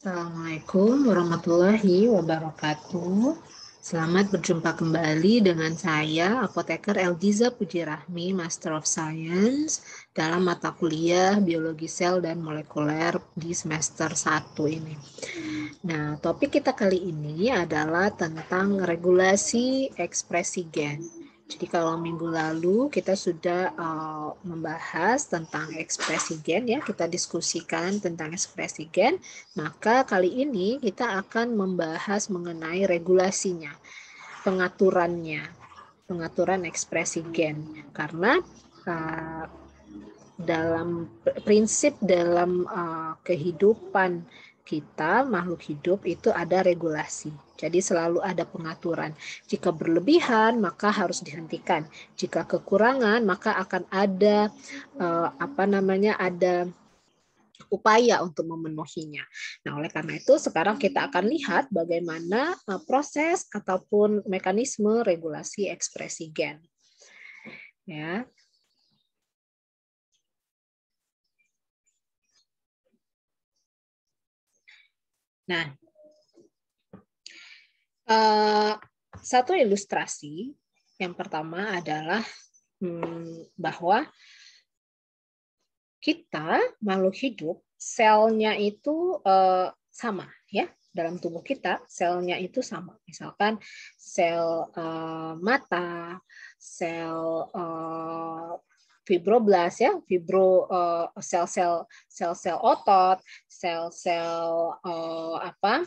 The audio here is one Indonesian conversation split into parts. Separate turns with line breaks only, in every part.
Assalamualaikum warahmatullahi wabarakatuh. Selamat berjumpa kembali dengan saya, apoteker Elgiza Pujirahmi, Master of Science, dalam mata kuliah Biologi Sel dan Molekuler di semester 1 ini. Nah, topik kita kali ini adalah tentang regulasi ekspresi gen. Jadi kalau minggu lalu kita sudah uh, membahas tentang ekspresi gen ya, kita diskusikan tentang ekspresi gen, maka kali ini kita akan membahas mengenai regulasinya, pengaturannya, pengaturan ekspresi gen. Karena uh, dalam prinsip dalam uh, kehidupan kita makhluk hidup itu ada regulasi. Jadi selalu ada pengaturan. Jika berlebihan maka harus dihentikan. Jika kekurangan maka akan ada eh, apa namanya ada upaya untuk memenuhinya. Nah, oleh karena itu sekarang kita akan lihat bagaimana eh, proses ataupun mekanisme regulasi ekspresi gen. Ya. Nah, eh, satu ilustrasi yang pertama adalah hmm, bahwa kita makhluk hidup selnya itu eh, sama ya dalam tubuh kita selnya itu sama misalkan sel uh, mata sel uh, fibroblas ya, fibro eh, sel-sel uh, sel-sel otot, sel-sel uh, apa?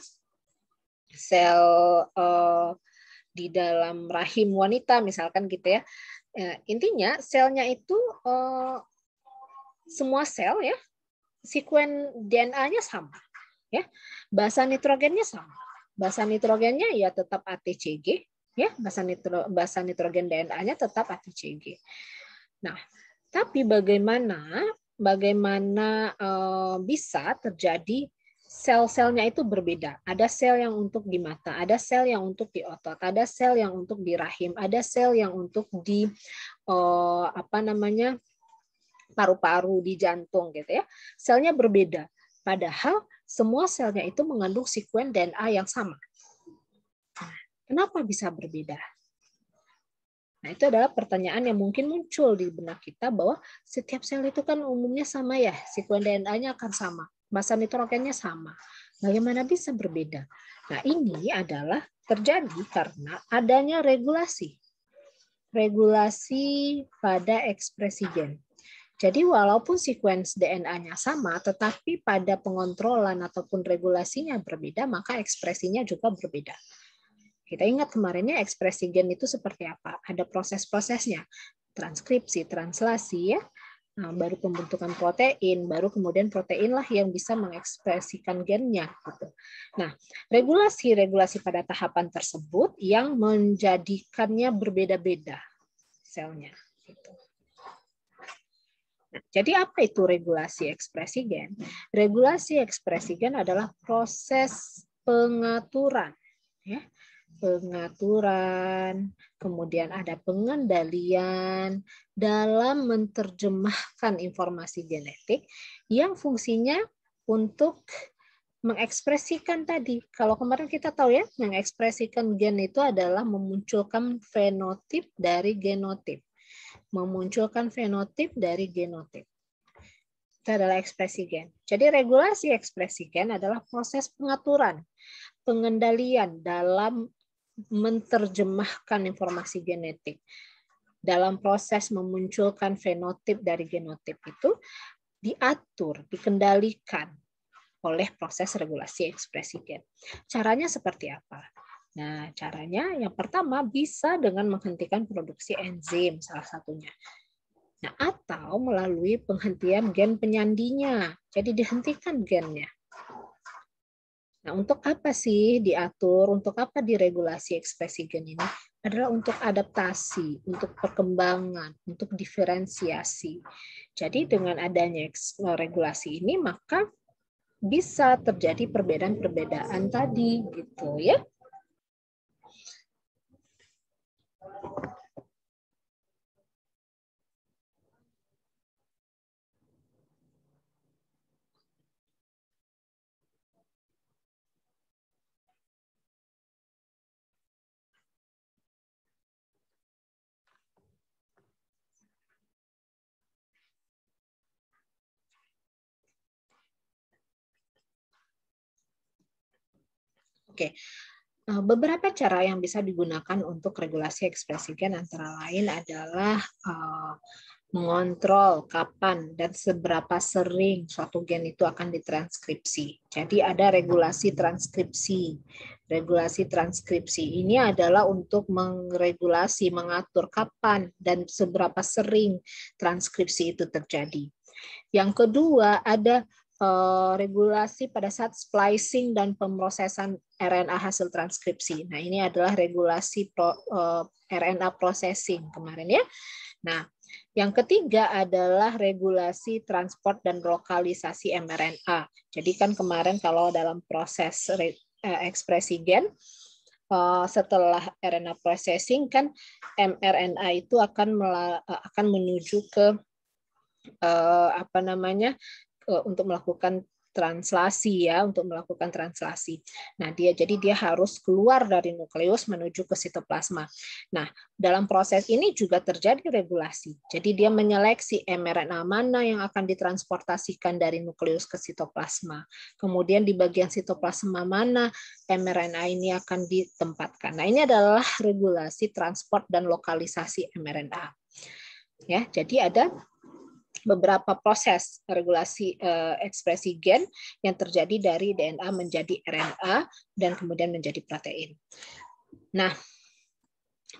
sel uh, di dalam rahim wanita misalkan gitu ya. Uh, intinya selnya itu uh, semua sel ya, sekuen DNA-nya sama ya. Basa nitrogennya sama. Basa nitrogennya ya tetap ATCG ya, basa nitro basa nitrogen DNA-nya tetap ATCG. Nah, tapi bagaimana bagaimana uh, bisa terjadi sel-selnya itu berbeda. Ada sel yang untuk di mata, ada sel yang untuk di otot, ada sel yang untuk di rahim, ada sel yang untuk di uh, apa namanya paru-paru, di jantung gitu ya. Selnya berbeda. Padahal semua selnya itu mengandung sekuen DNA yang sama. Nah, kenapa bisa berbeda? Nah, itu adalah pertanyaan yang mungkin muncul di benak kita bahwa setiap sel itu kan umumnya sama ya, sekuen DNA-nya akan sama, masa nitrogennya sama. Bagaimana bisa berbeda? Nah, ini adalah terjadi karena adanya regulasi. Regulasi pada ekspresi gen. Jadi walaupun sekuens DNA-nya sama, tetapi pada pengontrolan ataupun regulasinya berbeda, maka ekspresinya juga berbeda. Kita ingat kemarinnya ekspresi gen itu seperti apa? Ada proses-prosesnya, transkripsi, translasi ya. Nah, baru pembentukan protein, baru kemudian protein lah yang bisa mengekspresikan gennya. Gitu. Nah, regulasi-regulasi pada tahapan tersebut yang menjadikannya berbeda-beda selnya. Gitu. Nah, jadi apa itu regulasi ekspresi gen? Regulasi ekspresi gen adalah proses pengaturan ya, pengaturan, kemudian ada pengendalian dalam menerjemahkan informasi genetik yang fungsinya untuk mengekspresikan tadi. Kalau kemarin kita tahu ya, mengekspresikan gen itu adalah memunculkan fenotip dari genotip. Memunculkan fenotip dari genotip itu adalah ekspresi gen. Jadi regulasi ekspresi gen adalah proses pengaturan, pengendalian dalam menerjemahkan informasi genetik. Dalam proses memunculkan fenotip dari genotip itu diatur, dikendalikan oleh proses regulasi ekspresi gen. Caranya seperti apa? Nah, caranya yang pertama bisa dengan menghentikan produksi enzim salah satunya. Nah, atau melalui penghentian gen penyandinya. Jadi dihentikan gennya. Nah, untuk apa sih diatur? Untuk apa diregulasi ekspresi gen ini? Adalah untuk adaptasi, untuk perkembangan, untuk diferensiasi. Jadi dengan adanya e, regulasi ini maka bisa terjadi perbedaan-perbedaan tadi gitu ya. Oke. Eh, beberapa cara yang bisa digunakan untuk regulasi ekspresi gen antara lain adalah eh, mengontrol kapan dan seberapa sering suatu gen itu akan ditranskripsi. Jadi ada regulasi transkripsi. Regulasi transkripsi ini adalah untuk mengregulasi, mengatur kapan dan seberapa sering transkripsi itu terjadi. Yang kedua ada Eh, regulasi pada saat splicing dan pemrosesan RNA hasil transkripsi. Nah, ini adalah regulasi pro, uh, eh, RNA processing kemarin ya. Nah, yang ketiga adalah regulasi transport dan lokalisasi mRNA. Jadi kan kemarin kalau dalam proses re, uh, ekspresi gen setelah RNA processing kan mRNA itu akan akan menuju ke apa namanya Eh, untuk melakukan translasi ya untuk melakukan translasi. Nah, dia jadi dia harus keluar dari nukleus menuju ke sitoplasma. Nah, dalam proses ini juga terjadi regulasi. Jadi dia menyeleksi mRNA mana yang akan ditransportasikan dari nukleus ke sitoplasma. Kemudian di bagian sitoplasma mana mRNA ini akan ditempatkan. Nah, ini adalah regulasi transport dan lokalisasi mRNA. Ya, jadi ada beberapa proses regulasi uh, ekspresi gen yang terjadi dari DNA menjadi RNA dan kemudian menjadi protein. Nah,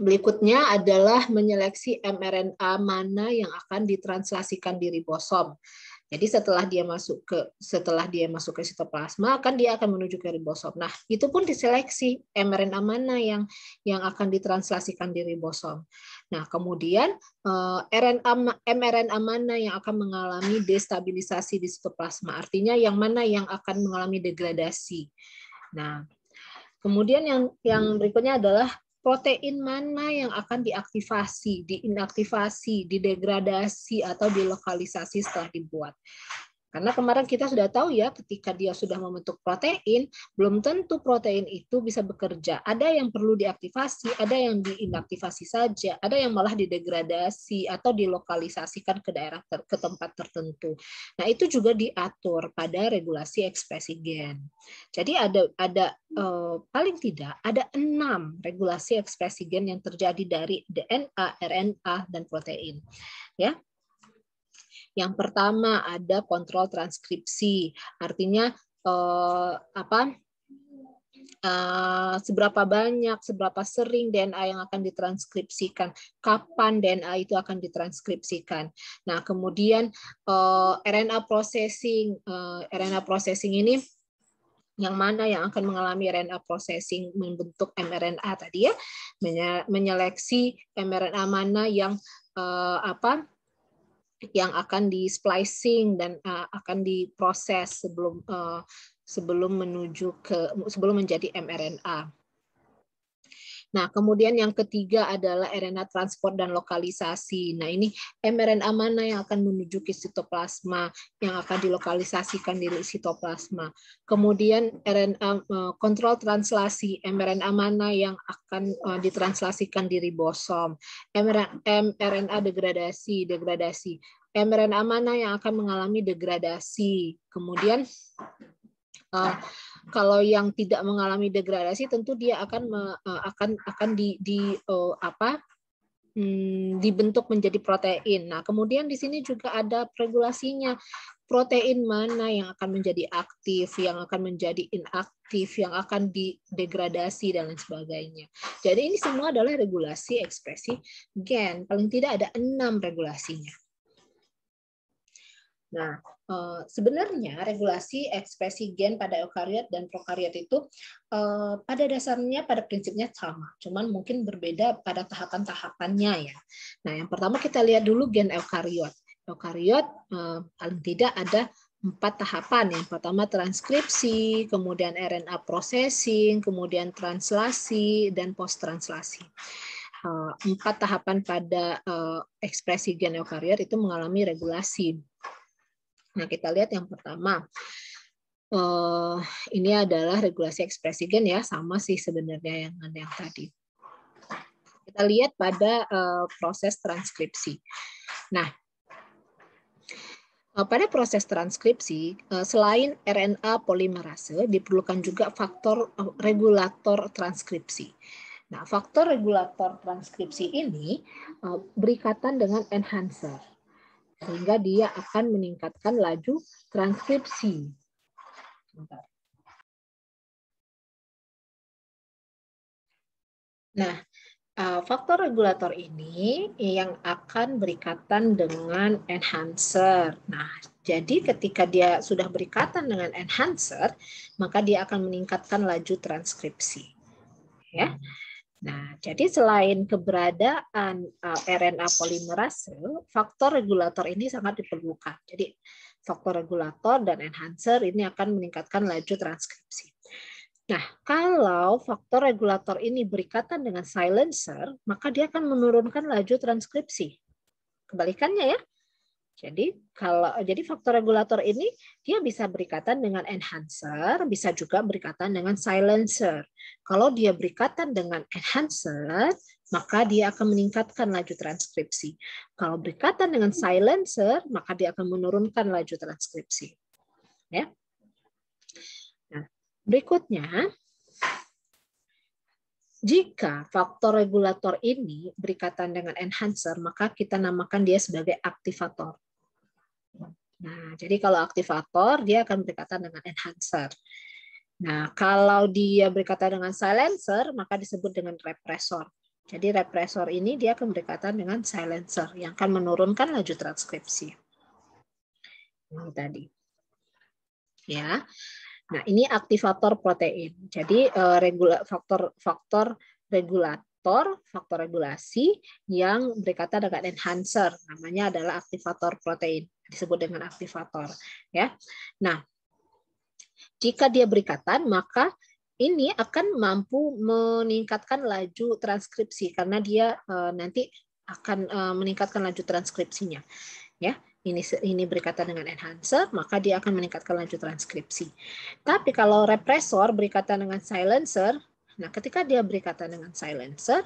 berikutnya adalah menyeleksi mRNA mana yang akan ditranslasikan di ribosom. Jadi setelah dia masuk ke setelah dia masuk ke sitoplasma, akan dia akan menuju ke ribosom. Nah, itu pun diseleksi mRNA mana yang yang akan ditranslasikan di ribosom. Nah, kemudian eh, RNA mRNA mana yang akan mengalami destabilisasi di sitoplasma? Artinya yang mana yang akan mengalami degradasi. Nah, kemudian yang yang berikutnya adalah protein mana yang akan diaktivasi, diinaktivasi, didegradasi, atau dilokalisasi setelah dibuat. Karena kemarin kita sudah tahu ya, ketika dia sudah membentuk protein, belum tentu protein itu bisa bekerja. Ada yang perlu diaktivasi, ada yang diinaktivasi saja, ada yang malah didegradasi atau dilokalisasikan ke daerah ter ke tempat tertentu. Nah, itu juga diatur pada regulasi ekspresi gen. Jadi ada ada eh, paling tidak ada enam regulasi ekspresi gen yang terjadi dari DNA, RNA, dan protein. Ya, yang pertama ada kontrol transkripsi, artinya eh, apa? Uh, seberapa banyak, seberapa sering DNA yang akan ditranskripsikan, kapan DNA itu akan ditranskripsikan. Nah, kemudian uh, eh, RNA processing, uh, eh, RNA processing ini yang mana yang akan mengalami RNA processing membentuk mRNA tadi ya, menyeleksi mRNA mana yang uh, apa yang akan di splicing dan uh, akan diproses sebelum uh, sebelum menuju ke sebelum menjadi mRNA. Nah, kemudian yang ketiga adalah RNA transport dan lokalisasi. Nah, ini mRNA mana yang akan menuju ke sitoplasma, yang akan dilokalisasikan di sitoplasma. Kemudian RNA kontrol eh, translasi, mRNA mana yang akan ditranslasikan di ribosom. mRNA degradasi, degradasi mRNA amanah yang akan mengalami degradasi. Kemudian uh, kalau yang tidak mengalami degradasi tentu dia akan me, uh, akan akan di, di uh, apa hmm, dibentuk menjadi protein. Nah kemudian di sini juga ada regulasinya protein mana yang akan menjadi aktif, yang akan menjadi inaktif, yang akan didegradasi dan lain sebagainya. Jadi ini semua adalah regulasi ekspresi gen. Paling tidak ada enam regulasinya. Nah, eh, sebenarnya regulasi ekspresi gen pada eukariot dan prokariot itu eh, pada dasarnya pada prinsipnya sama, cuman mungkin berbeda pada tahapan-tahapannya ya. Nah, yang pertama kita lihat dulu gen eukariot. Eukariot eh, paling tidak ada empat tahapan. Yang pertama transkripsi, kemudian RNA processing, kemudian translasi dan post translasi empat tahapan pada ekspresi gen eukariot itu mengalami regulasi. Nah, kita lihat yang pertama. Eh, ini adalah regulasi ekspresi gen ya, sama sih sebenarnya yang yang tadi. Kita lihat pada eh, proses transkripsi. Nah, eh, pada proses transkripsi, selain RNA polimerase, diperlukan juga faktor regulator transkripsi. Nah, faktor regulator transkripsi ini berikatan dengan enhancer sehingga dia akan meningkatkan laju transkripsi. Nah, eh, faktor regulator ini yang akan berikatan dengan enhancer. Nah, jadi ketika dia sudah berikatan dengan enhancer, maka dia akan meningkatkan laju transkripsi. Ya. Nah, jadi selain keberadaan uh, RNA polimerase, faktor regulator ini sangat diperlukan. Jadi faktor regulator dan enhancer ini akan meningkatkan laju transkripsi. Nah, kalau faktor regulator ini berikatan dengan silencer, maka dia akan menurunkan laju transkripsi. Kebalikannya ya, jadi kalau jadi faktor regulator ini dia bisa berikatan dengan enhancer, bisa juga berikatan dengan silencer. Kalau dia berikatan dengan enhancer, maka dia akan meningkatkan laju transkripsi. Kalau berikatan dengan silencer, maka dia akan menurunkan laju transkripsi. Ya. Nah, berikutnya jika faktor regulator ini berikatan dengan enhancer, maka kita namakan dia sebagai aktivator. Nah, jadi kalau aktivator, dia akan berikatan dengan enhancer. Nah, kalau dia berikatan dengan silencer, maka disebut dengan represor. Jadi represor ini dia akan berikatan dengan silencer yang akan menurunkan laju transkripsi. Yang tadi. Ya. Nah, ini aktivator protein. Jadi uh, regula, faktor faktor regulator, faktor regulasi yang berkaitan dengan enhancer, namanya adalah aktivator protein, disebut dengan aktivator, ya. Nah, jika dia berikatan, maka ini akan mampu meningkatkan laju transkripsi karena dia uh, nanti akan uh, meningkatkan laju transkripsinya, ya ini ini berkaitan dengan enhancer, maka dia akan meningkatkan lanjut transkripsi. Tapi kalau repressor berkaitan dengan silencer, nah ketika dia berkaitan dengan silencer,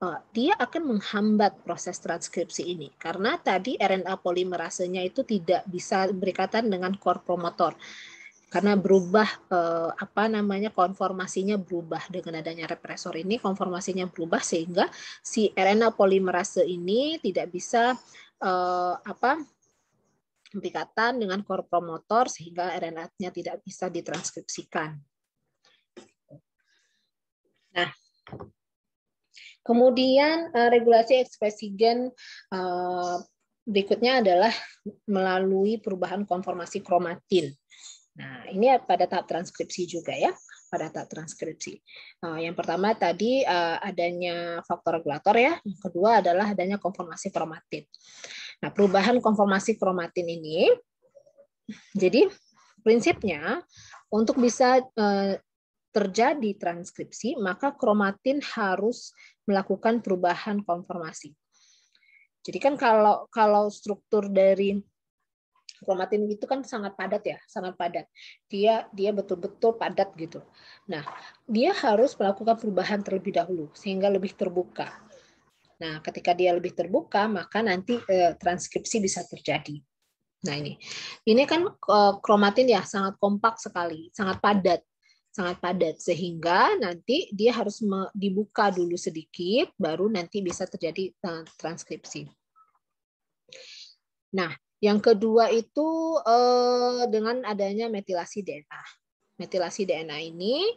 eh, dia akan menghambat proses transkripsi ini karena tadi RNA polimerasenya itu tidak bisa berkaitan dengan core promotor karena berubah eh, apa namanya konformasinya berubah dengan adanya represor ini konformasinya berubah sehingga si RNA polimerase ini tidak bisa eh, apa ikatan dengan korpromotor sehingga RNA-nya tidak bisa ditranskripsikan. Nah, kemudian eh, regulasi ekspresi gen eh, berikutnya adalah melalui perubahan konformasi kromatin. Nah, ini pada tahap transkripsi juga ya, pada tahap transkripsi. Eh, yang pertama tadi adanya faktor regulator ya, yang kedua adalah adanya konformasi kromatin. Nah, perubahan konformasi kromatin ini, jadi prinsipnya untuk bisa eh, terjadi transkripsi, maka kromatin harus melakukan perubahan konformasi. Jadi kan kalau kalau struktur dari kromatin itu kan sangat padat ya, sangat padat. Dia dia betul-betul padat gitu. Nah, dia harus melakukan perubahan terlebih dahulu sehingga lebih terbuka. Nah, ketika dia lebih terbuka, maka nanti eh, transkripsi bisa terjadi. Nah, ini. Ini kan eh, kromatin ya sangat kompak sekali, sangat padat sangat padat sehingga nanti dia harus dibuka dulu sedikit baru nanti bisa terjadi eh, transkripsi. Nah, yang kedua itu eh, dengan adanya metilasi DNA. Metilasi DNA ini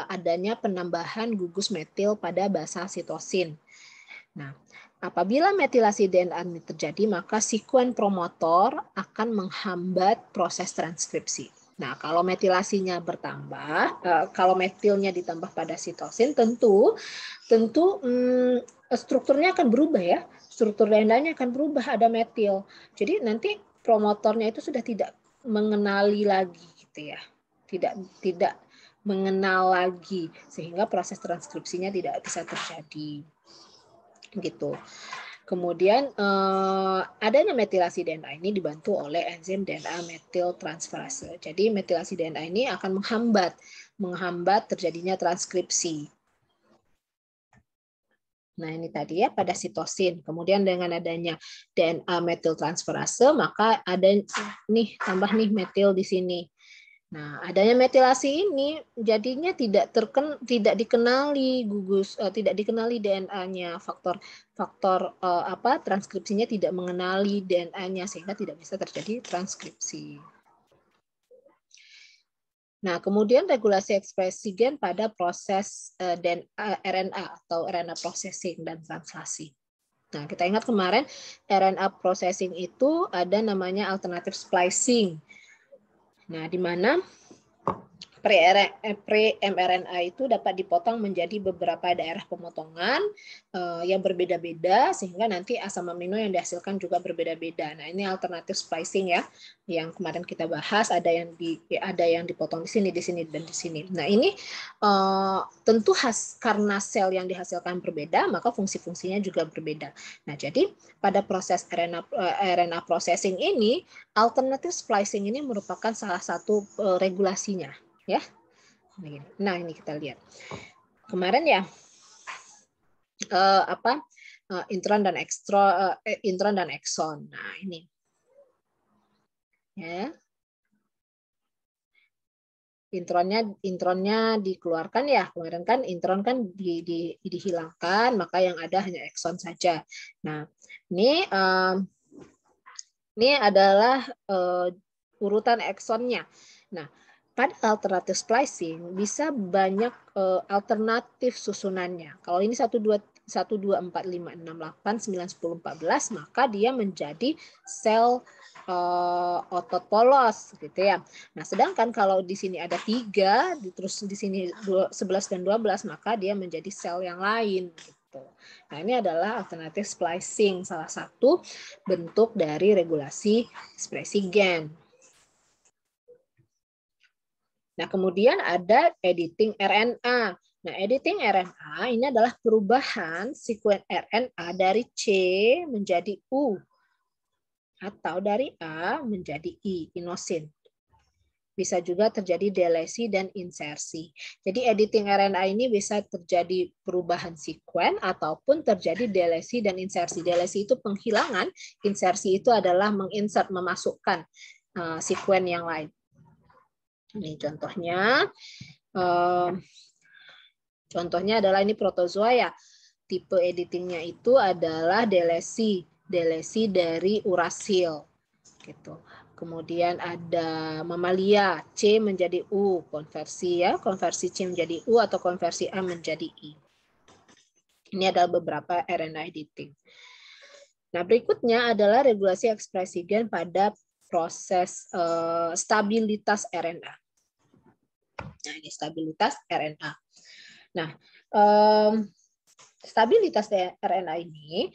eh, adanya penambahan gugus metil pada basa sitosin. Nah, apabila metilasi DNA ini terjadi, maka sekuen promotor akan menghambat proses transkripsi. Nah, kalau metilasinya bertambah, eh, kalau metilnya ditambah pada sitosin, tentu tentu hmm, strukturnya akan berubah ya. Struktur DNA-nya akan berubah ada metil. Jadi nanti promotornya itu sudah tidak mengenali lagi gitu ya. Tidak tidak mengenal lagi sehingga proses transkripsinya tidak bisa terjadi gitu. Kemudian eh, adanya metilasi DNA ini dibantu oleh enzim DNA transferase. Jadi metilasi DNA ini akan menghambat menghambat terjadinya transkripsi. Nah, ini tadi ya pada sitosin. Kemudian dengan adanya DNA transferase maka ada nih tambah nih metil di sini. Nah, adanya metilasi ini jadinya tidak terken tidak dikenali gugus uh, tidak dikenali DNA-nya faktor faktor uh, apa transkripsinya tidak mengenali DNA-nya sehingga tidak bisa terjadi transkripsi. Nah, kemudian regulasi ekspresi gen pada proses uh, eh, DNA, RNA atau RNA processing dan translasi. Nah, kita ingat kemarin RNA processing itu ada namanya alternative splicing Nah, di mana Eh, pre-mRNA itu dapat dipotong menjadi beberapa daerah pemotongan eh, yang berbeda-beda sehingga nanti asam amino yang dihasilkan juga berbeda-beda. Nah, ini alternatif splicing ya yang kemarin kita bahas ada yang di ada yang dipotong di sini, di sini dan di sini. Nah, ini eh, tentu khas karena sel yang dihasilkan berbeda, maka fungsi-fungsinya juga berbeda. Nah, jadi pada proses RNA RNA processing ini alternatif splicing ini merupakan salah satu regulasinya ya. Nah, nah, ini kita lihat. Kemarin ya uh, apa? uh, intron dan ekstro uh, eh, intron dan exon Nah, ini. Ya. Intronnya intronnya dikeluarkan ya. Kemarin kan intron kan di, di, dihilangkan, maka yang ada hanya exon saja. Nah, ini um, ini adalah uh, urutan exonnya Nah, pada alternatif splicing bisa banyak uh, alternatif susunannya. Kalau ini 1 2 1 2 4 5 6 8 9 10 14 maka dia menjadi sel uh, eh, otot polos gitu ya. Nah, sedangkan kalau di sini ada 3 terus di sini 11 dan 12 maka dia menjadi sel yang lain gitu. Nah, ini adalah alternatif splicing salah satu bentuk dari regulasi ekspresi gen. Nah, kemudian ada editing RNA. Nah, editing RNA ini adalah perubahan sekuen RNA dari C menjadi U atau dari A menjadi I, inosin. Bisa juga terjadi delesi dan insersi. Jadi editing RNA ini bisa terjadi perubahan sekuen ataupun terjadi delesi dan insersi. Delesi itu penghilangan, insersi itu adalah menginsert, memasukkan uh, sekuen yang lain. Nih contohnya, eh, contohnya adalah ini protozoa ya. Tipe editingnya itu adalah delesi, delesi dari urasil, gitu. Kemudian ada mamalia, C menjadi U, konversi ya, konversi C menjadi U atau konversi A menjadi I. Ini adalah beberapa RNA editing. Nah, berikutnya adalah regulasi ekspresi gen pada proses uh, stabilitas RNA. Nah, ini stabilitas RNA. Nah, um, stabilitas RNA ini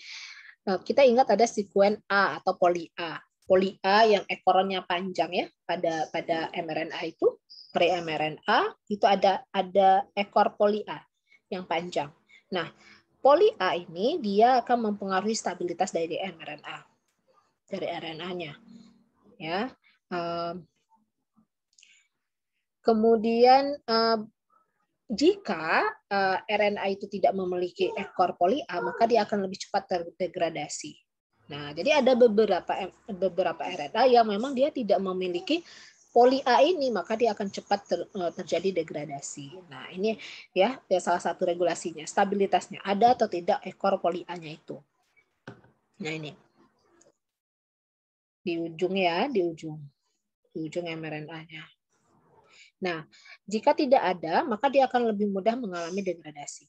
eh, kita ingat ada sekuen A atau poli A. Poli A yang ekornya panjang ya pada pada mRNA itu pre mRNA itu ada ada ekor poli A yang panjang. Nah, poli A ini dia akan mempengaruhi stabilitas dari mRNA dari RNA-nya. Ya. Kemudian eh, jika eh, RNA itu tidak memiliki ekor poli A, maka dia akan lebih cepat terdegradasi. Nah, jadi ada beberapa beberapa RNA yang memang dia tidak memiliki poli A ini, maka dia akan cepat ter, eh, terjadi degradasi. Nah, ini ya, ya salah satu regulasinya, stabilitasnya ada atau tidak ekor poli A-nya itu. Nah, ini. Di ujung ya, di ujung. Di ujung mRNA-nya. Nah, jika tidak ada, maka dia akan lebih mudah mengalami degradasi.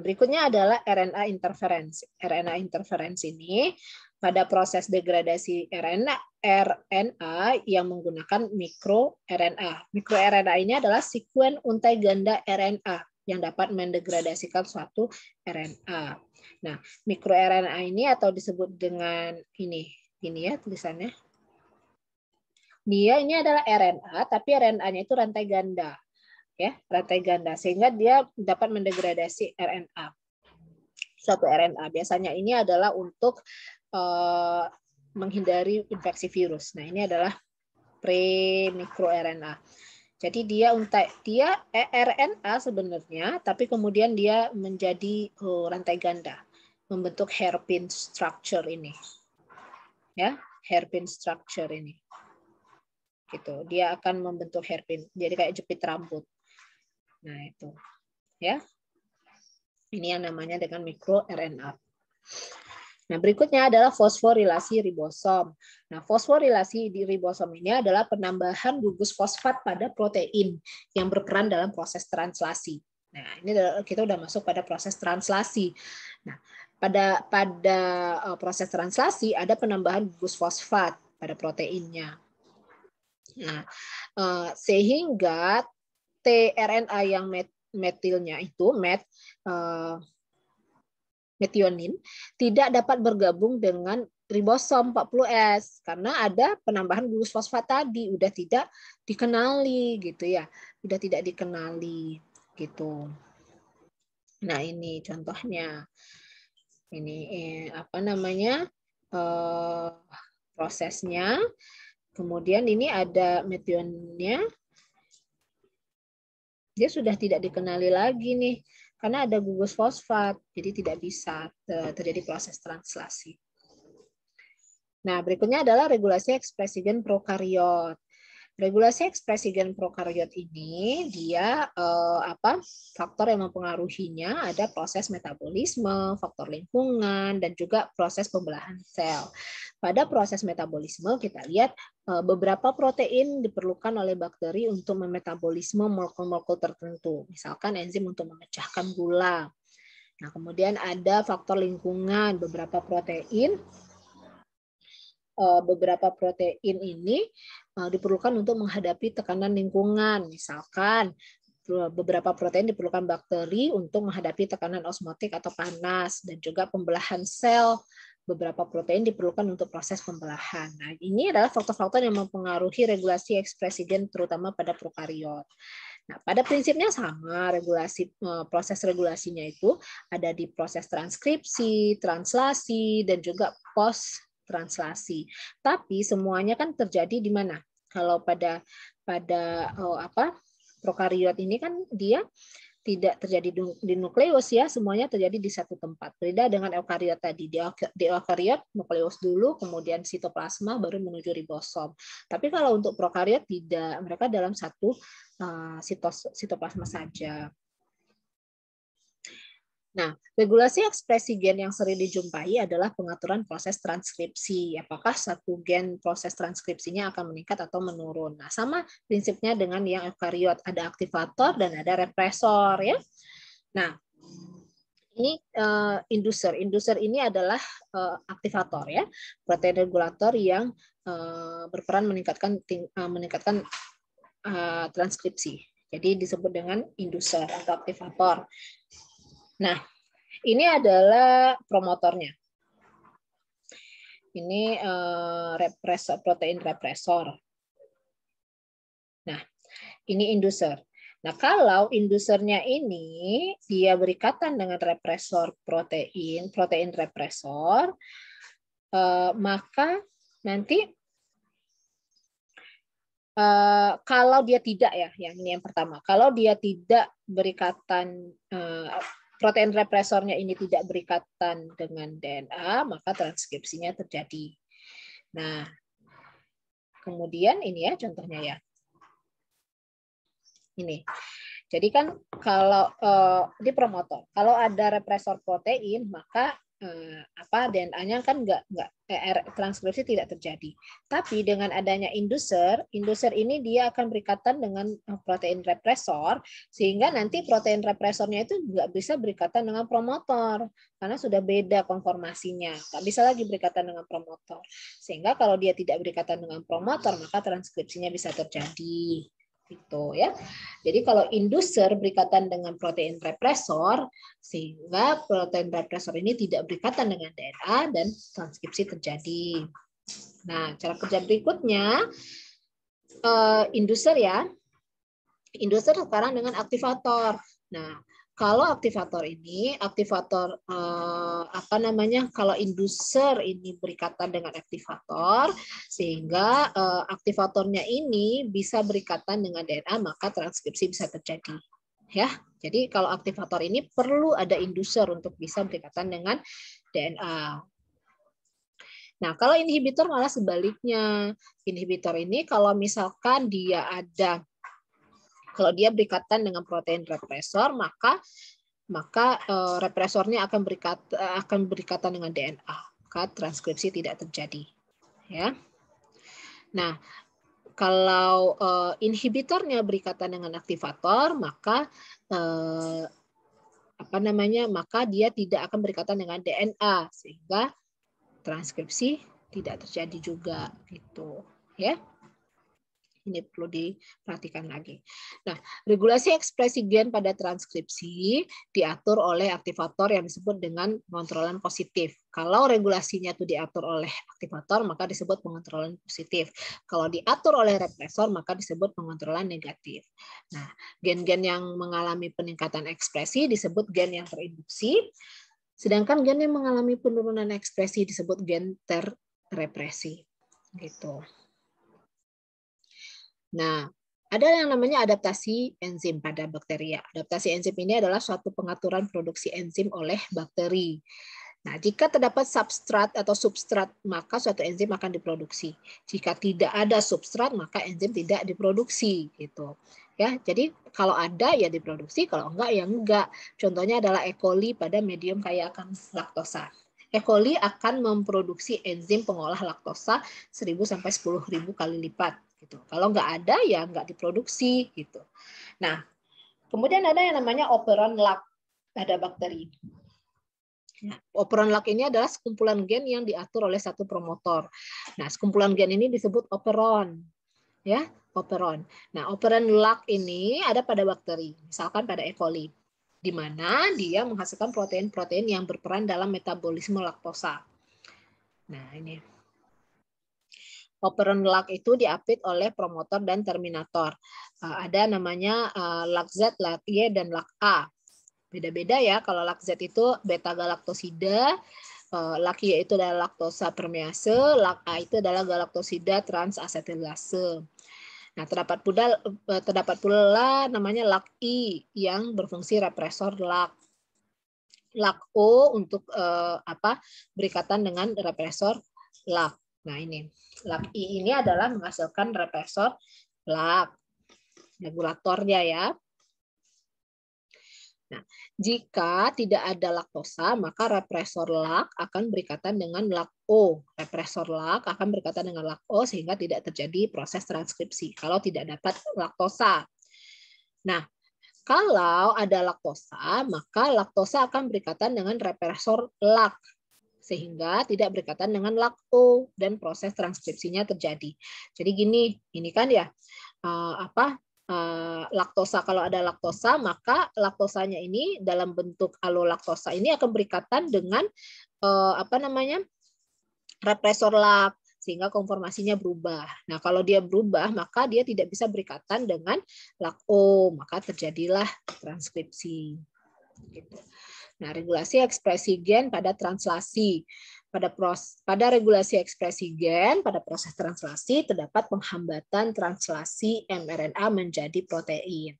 Berikutnya adalah RNA interference. RNA interference ini pada proses degradasi RNA RNA yang menggunakan mikro RNA. Mikro RNA ini adalah sekuen untai ganda RNA yang dapat mendegradasikan suatu RNA. Nah, mikro RNA ini atau disebut dengan ini, ini ya tulisannya dia ini adalah RNA, tapi RNA-nya itu rantai ganda, ya rantai ganda, sehingga dia dapat mendegradasi RNA. Suatu RNA biasanya ini adalah untuk uh, menghindari infeksi virus. Nah ini adalah pre mikro RNA. Jadi dia untuk dia eh, RNA sebenarnya, tapi kemudian dia menjadi uh, rantai ganda, membentuk hairpin structure ini, ya hairpin structure ini gitu dia akan membentuk hairpin jadi kayak jepit rambut nah itu ya ini yang namanya dengan mikro Nah, berikutnya adalah fosforilasi ribosom. Nah, fosforilasi di ribosom ini adalah penambahan gugus fosfat pada protein yang berperan dalam proses translasi. Nah, ini kita udah masuk pada proses translasi. Nah, pada pada eh, proses translasi ada penambahan gugus fosfat pada proteinnya. Nah, uh, sehingga tRNA yang met metilnya itu met uh, metionin tidak dapat bergabung dengan ribosom 40S karena ada penambahan gulus fosfat tadi udah tidak dikenali gitu ya udah tidak dikenali gitu nah ini contohnya ini eh, apa namanya Uh, prosesnya Kemudian ini ada metionnya. Dia sudah tidak dikenali lagi nih karena ada gugus fosfat, jadi tidak bisa eh, terjadi proses translasi. Nah, berikutnya adalah regulasi ekspresi gen prokariot. Regulasi ekspresi gen prokariot ini dia eh, apa? Faktor yang mempengaruhinya ada proses metabolisme, faktor lingkungan dan juga proses pembelahan sel. Pada proses metabolisme kita lihat eh, beberapa protein diperlukan oleh bakteri untuk memetabolisme molekul-molekul tertentu. Misalkan enzim untuk memecahkan gula. Nah, kemudian ada faktor lingkungan, beberapa protein Eh, beberapa protein ini eh, diperlukan untuk menghadapi tekanan lingkungan, misalkan eh, beberapa protein diperlukan bakteri untuk menghadapi tekanan osmotik atau panas dan juga pembelahan sel beberapa protein diperlukan untuk proses pembelahan. Nah, ini adalah faktor-faktor yang mempengaruhi regulasi ekspresi gen terutama pada prokariot. Nah, pada prinsipnya sama, regulasi proses regulasinya itu ada di proses transkripsi, translasi dan juga post translasi. Tapi semuanya kan terjadi di mana? Kalau pada pada oh, apa prokariot ini kan dia tidak terjadi di nukleus ya, semuanya terjadi di satu tempat. Berbeda dengan eukariot tadi. Di eukariot nukleus dulu, kemudian sitoplasma baru menuju ribosom. Tapi kalau untuk prokariot tidak, mereka dalam satu uh, sitos, sitoplasma saja. Nah, regulasi ekspresi gen yang sering dijumpai adalah pengaturan proses transkripsi. Apakah satu gen proses transkripsinya akan meningkat atau menurun? Nah, sama prinsipnya dengan yang eukariot, ada aktivator dan ada represor ya. Nah, ini uh, inducer. Inducer ini adalah uh, aktivator ya, protein regulator yang uh, berperan meningkatkan uh, meningkatkan uh, transkripsi. Jadi disebut dengan inducer atau aktivator. Nah, ini adalah promotornya. Ini uh, represor, protein repressor Nah, ini inducer. Nah, kalau indusernya ini dia berikatan dengan repressor protein, protein repressor uh, eh, maka nanti uh, kalau dia tidak ya, yang ini yang pertama. Kalau dia tidak berikatan uh, protein represornya ini tidak berikatan dengan DNA, maka transkripsinya terjadi. Nah, kemudian ini ya contohnya ya. Ini. Jadi kan kalau uh, eh, di promotor, kalau ada represor protein, maka eh, apa DNA-nya kan nggak nggak eh, transkripsi tidak terjadi. Tapi dengan adanya induser, induser ini dia akan berikatan dengan eh, protein represor sehingga nanti protein represornya itu nggak bisa berikatan dengan promotor karena sudah beda konformasinya. Nggak bisa lagi berikatan dengan promotor. Sehingga kalau dia tidak berikatan dengan promotor maka transkripsinya bisa terjadi gitu ya. Jadi kalau inducer berikatan dengan protein represor sehingga protein represor ini tidak berikatan dengan DNA dan transkripsi terjadi. Nah, cara kerja berikutnya uh, inducer ya. Inducer sekarang dengan aktivator. Nah, kalau aktivator ini, aktivator eh, apa namanya? Kalau inducer ini berikatan dengan aktivator, sehingga eh, aktivatornya ini bisa berikatan dengan DNA, maka transkripsi bisa terjadi. Ya, jadi kalau aktivator ini perlu ada inducer untuk bisa berikatan dengan DNA. Nah, kalau inhibitor malah sebaliknya. Inhibitor ini kalau misalkan dia ada kalau dia berikatan dengan protein represor, maka maka eh, represornya akan berikat eh, akan berikatan dengan DNA. Maka transkripsi tidak terjadi. Ya. Nah, kalau uh, inhibitornya berikatan dengan aktivator, maka uh, apa namanya? Maka dia tidak akan berikatan dengan DNA sehingga transkripsi tidak terjadi juga gitu, ya. Ini perlu diperhatikan lagi. Nah, regulasi ekspresi gen pada transkripsi diatur oleh aktivator yang disebut dengan pengontrolan positif. Kalau regulasinya itu diatur oleh aktivator, maka disebut pengontrolan positif. Kalau diatur oleh represor, maka disebut pengontrolan negatif. Nah, gen-gen yang mengalami peningkatan ekspresi disebut gen yang terinduksi. Sedangkan gen yang mengalami penurunan ekspresi disebut gen terrepresi. Gitu. Nah, ada yang namanya adaptasi enzim pada bakteria. Ya. Adaptasi enzim ini adalah suatu pengaturan produksi enzim oleh bakteri. Nah, jika terdapat substrat atau substrat, maka suatu enzim akan diproduksi. Jika tidak ada substrat, maka enzim tidak diproduksi gitu. Ya, jadi kalau ada ya diproduksi, kalau enggak ya enggak. Contohnya adalah E. coli pada medium kaya akan laktosa. E. coli akan memproduksi enzim pengolah laktosa 1000 sampai 10.000 kali lipat gitu. Kalau nggak ada ya nggak diproduksi gitu. Nah, kemudian ada yang namanya operon lak pada bakteri. Nah, operon lak ini adalah sekumpulan gen yang diatur oleh satu promotor. Nah, sekumpulan gen ini disebut operon. Ya, operon. Nah, operon lak ini ada pada bakteri, misalkan pada E. coli di mana dia menghasilkan protein-protein yang berperan dalam metabolisme laktosa. Nah, ini operan lag itu diapit oleh promotor dan terminator. Eh, ada namanya eh, lag Z, lag Y, dan lag A. Beda-beda ya, kalau lag Z itu beta-galaktosida, eh, lag Y itu adalah laktosa permease, lag A itu adalah galaktosida Nah, terdapat pula, terdapat pula namanya lak I yang berfungsi represor lak. lak O untuk eh, apa berikatan dengan represor lak. Nah ini, lab I ini adalah menghasilkan represor lab regulatornya ya. Nah, jika tidak ada laktosa, maka represor lak akan berikatan dengan lak O. Represor lak akan berikatan dengan lak O sehingga tidak terjadi proses transkripsi kalau tidak dapat laktosa. Nah, kalau ada laktosa, maka laktosa akan berikatan dengan represor lak sehingga tidak berkaitan dengan lakto dan proses transkripsinya terjadi. Jadi gini, ini kan ya eh, apa eh, laktosa kalau ada laktosa maka laktosanya ini dalam bentuk allo-laktosa ini akan berkaitan dengan eh, apa namanya represor lak sehingga konformasinya berubah. Nah, kalau dia berubah, maka dia tidak bisa berikatan dengan lakto maka terjadilah transkripsi. Gitu. Nah, regulasi ekspresi gen pada translasi. Pada, pros, pada regulasi ekspresi gen, pada proses translasi, terdapat penghambatan translasi mRNA menjadi protein.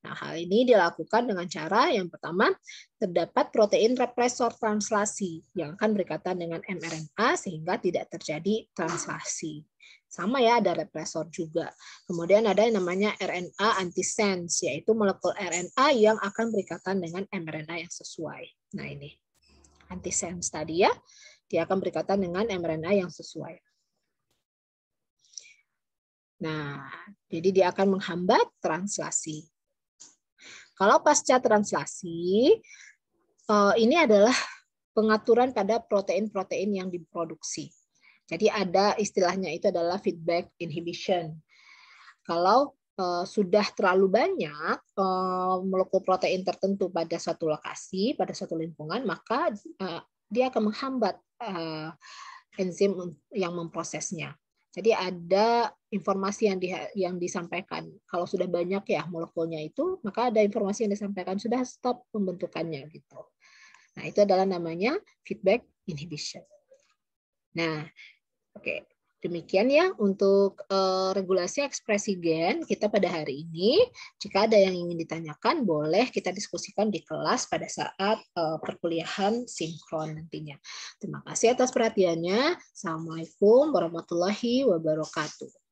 Nah, hal ini dilakukan dengan cara yang pertama, terdapat protein represor translasi yang akan berkaitan dengan mRNA sehingga tidak terjadi translasi. Sama ya, ada represor juga. Kemudian ada yang namanya RNA antisense, yaitu molekul RNA yang akan berikatan dengan mRNA yang sesuai. Nah ini, antisense tadi ya, dia akan berikatan dengan mRNA yang sesuai. Nah, jadi dia akan menghambat translasi. Kalau pasca translasi, eh, ini adalah pengaturan pada protein-protein yang diproduksi. Jadi ada istilahnya itu adalah feedback inhibition. Kalau uh, sudah terlalu banyak uh, protein tertentu pada suatu lokasi, pada suatu lingkungan, maka uh, dia akan menghambat uh, enzim yang memprosesnya. Jadi ada informasi yang di, yang disampaikan. Kalau sudah banyak ya molekulnya itu, maka ada informasi yang disampaikan sudah stop pembentukannya gitu. Nah, itu adalah namanya feedback inhibition. Nah, Oke, demikian ya untuk uh, regulasi ekspresi gen kita pada hari ini. Jika ada yang ingin ditanyakan, boleh kita diskusikan di kelas pada saat uh, perkuliahan sinkron nantinya. Terima kasih atas perhatiannya. Assalamualaikum warahmatullahi wabarakatuh.